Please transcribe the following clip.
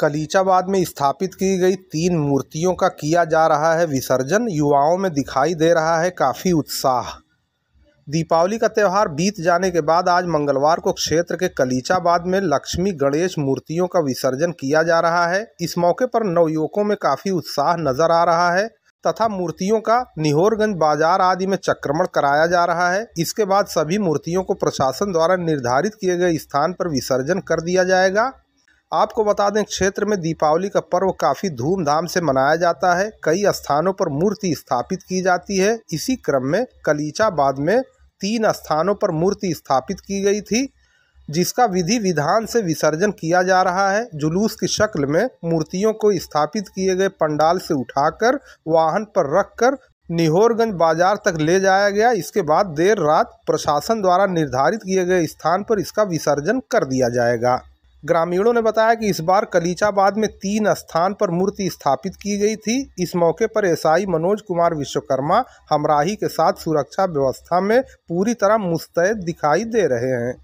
कलीचाबाद में स्थापित की गई तीन मूर्तियों का किया जा रहा है विसर्जन युवाओं में दिखाई दे रहा है काफ़ी उत्साह दीपावली का त्यौहार बीत जाने के बाद आज मंगलवार को क्षेत्र के कलीचाबाद में लक्ष्मी गणेश मूर्तियों का विसर्जन किया जा रहा है इस मौके पर नवयुवकों में काफ़ी उत्साह नजर आ रहा है तथा मूर्तियों का निहोरगंज बाजार आदि में चक्रमण कराया जा रहा है इसके बाद सभी मूर्तियों को प्रशासन द्वारा निर्धारित किए गए स्थान पर विसर्जन कर दिया जाएगा आपको बता दें क्षेत्र में दीपावली का पर्व काफ़ी धूमधाम से मनाया जाता है कई स्थानों पर मूर्ति स्थापित की जाती है इसी क्रम में कलीचाबाद में तीन स्थानों पर मूर्ति स्थापित की गई थी जिसका विधि विधान से विसर्जन किया जा रहा है जुलूस की शक्ल में मूर्तियों को स्थापित किए गए पंडाल से उठाकर वाहन पर रखकर निहोरगंज बाजार तक ले जाया गया इसके बाद देर रात प्रशासन द्वारा निर्धारित किए गए स्थान पर इसका विसर्जन कर दिया जाएगा ग्रामीणों ने बताया कि इस बार कलीचाबाद में तीन स्थान पर मूर्ति स्थापित की गई थी इस मौके पर एसआई मनोज कुमार विश्वकर्मा हमराही के साथ सुरक्षा व्यवस्था में पूरी तरह मुस्तैद दिखाई दे रहे हैं